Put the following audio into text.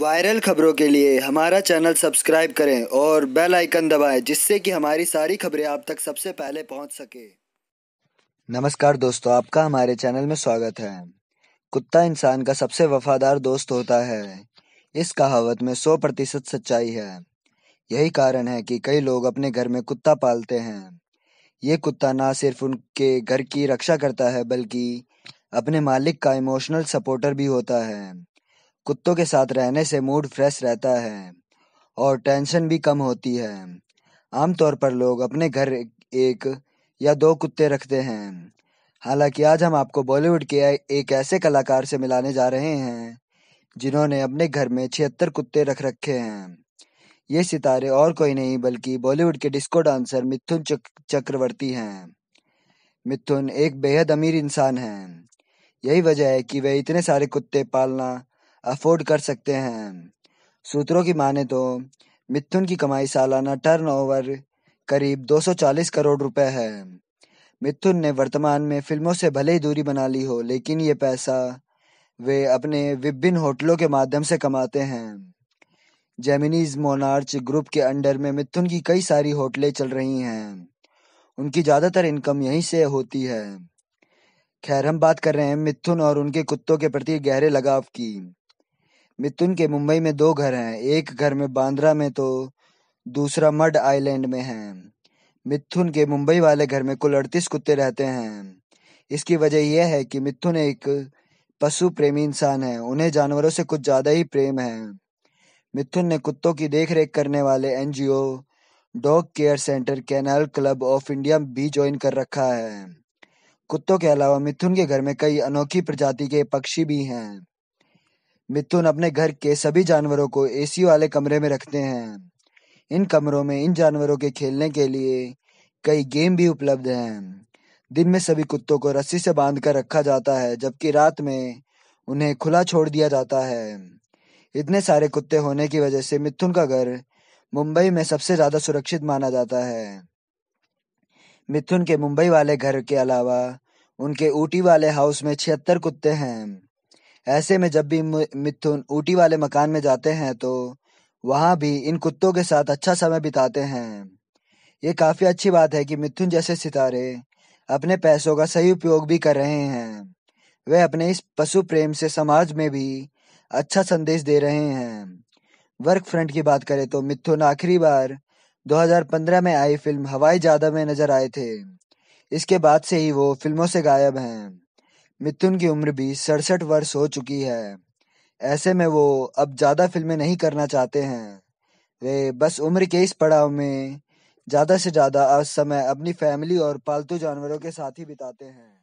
Viral खबरों के लिए हमारा चैनल सब्सक्राइब करें और बेल आइकन दबाएं जिससे कि हमारी सारी खबरें आप तक सबसे पहले पहुंच सके नमस्कार दोस्तों आपका हमारे चैनल में स्वागत है कुत्ता इंसान का सबसे वफादार दोस्त होता है इस कहावत में सौ प्रतिशत सच्चाई है यही कारण है कि कई लोग अपने घर में कुत्ता पालते हैं ये कुत्ता ना सिर्फ उनके घर की रक्षा करता है बल्कि अपने मालिक का इमोशनल सपोर्टर भी होता है कुत्तों के साथ रहने से मूड फ्रेश रहता है और टेंशन भी कम होती है आमतौर पर लोग अपने घर एक या दो कुत्ते रखते हैं हालांकि आज हम आपको बॉलीवुड के एक ऐसे कलाकार से मिलाने जा रहे हैं जिन्होंने अपने घर में छिहत्तर कुत्ते रख रखे हैं ये सितारे और कोई नहीं बल्कि बॉलीवुड के डिस्को डांसर मिथुन चक, चक्रवर्ती हैं मिथुन एक बेहद अमीर इंसान हैं यही वजह है कि वे इतने सारे कुत्ते पालना अफोर्ड कर सकते हैं सूत्रों की माने तो मिथुन की कमाई सालाना टर्नओवर करीब 240 करोड़ रुपए है मिथुन ने वर्तमान में फिल्मों से भले ही दूरी बना ली हो लेकिन ये पैसा वे अपने विभिन्न होटलों के माध्यम से कमाते हैं जेमिनीज मोनार्च ग्रुप के अंडर में मिथुन की कई सारी होटलें चल रही हैं उनकी ज़्यादातर इनकम यहीं से होती है खैर हम बात कर रहे हैं मिथुन और उनके कुत्तों के प्रति गहरे लगाव की मिथुन के मुंबई में दो घर हैं, एक घर में बांद्रा में तो दूसरा मड आइलैंड में है। मिथुन के मुंबई वाले घर में कुल अड़तीस कुत्ते रहते हैं। इसकी वजह यह है कि मिथुन एक पशु प्रेमी इंसान है उन्हें जानवरों से कुछ ज्यादा ही प्रेम है। मिथुन ने कुत्तों की देखरेख करने वाले NGO dog care centre Kennel Club of India भी ज्वाइन कर रखा है। कुत्तों के अलावा मिथुन के घर में कई अनोखी प्रजाति के पक्षी भी हैं। मिथुन अपने घर के सभी जानवरों को एसी वाले कमरे में रखते हैं इन कमरों में इन जानवरों के खेलने के लिए कई गेम भी उपलब्ध हैं दिन में सभी कुत्तों को रस्सी से बांध कर रखा जाता है जबकि रात में उन्हें खुला छोड़ दिया जाता है इतने सारे कुत्ते होने की वजह से मिथुन का घर मुंबई में सबसे ज्यादा सुरक्षित माना जाता है मिथुन के मुंबई वाले घर के अलावा उनके ऊटी वाले हाउस में छिहत्तर कुत्ते हैं ऐसे में जब भी मिथुन ऊटी वाले मकान में जाते हैं तो वहां भी इन कुत्तों के साथ अच्छा समय बिताते हैं ये काफ़ी अच्छी बात है कि मिथुन जैसे सितारे अपने पैसों का सही उपयोग भी कर रहे हैं वे अपने इस पशु प्रेम से समाज में भी अच्छा संदेश दे रहे हैं वर्क फ्रंट की बात करें तो मिथुन आखिरी बार 2015 में आई फिल्म हवाई जादा में नजर आए थे इसके बाद से ही वो फिल्मों से गायब हैं मिथुन की उम्र भी सड़सठ वर्ष हो चुकी है ऐसे में वो अब ज़्यादा फिल्में नहीं करना चाहते हैं वे बस उम्र के इस पड़ाव में ज़्यादा से ज़्यादा समय अपनी फैमिली और पालतू जानवरों के साथ ही बिताते हैं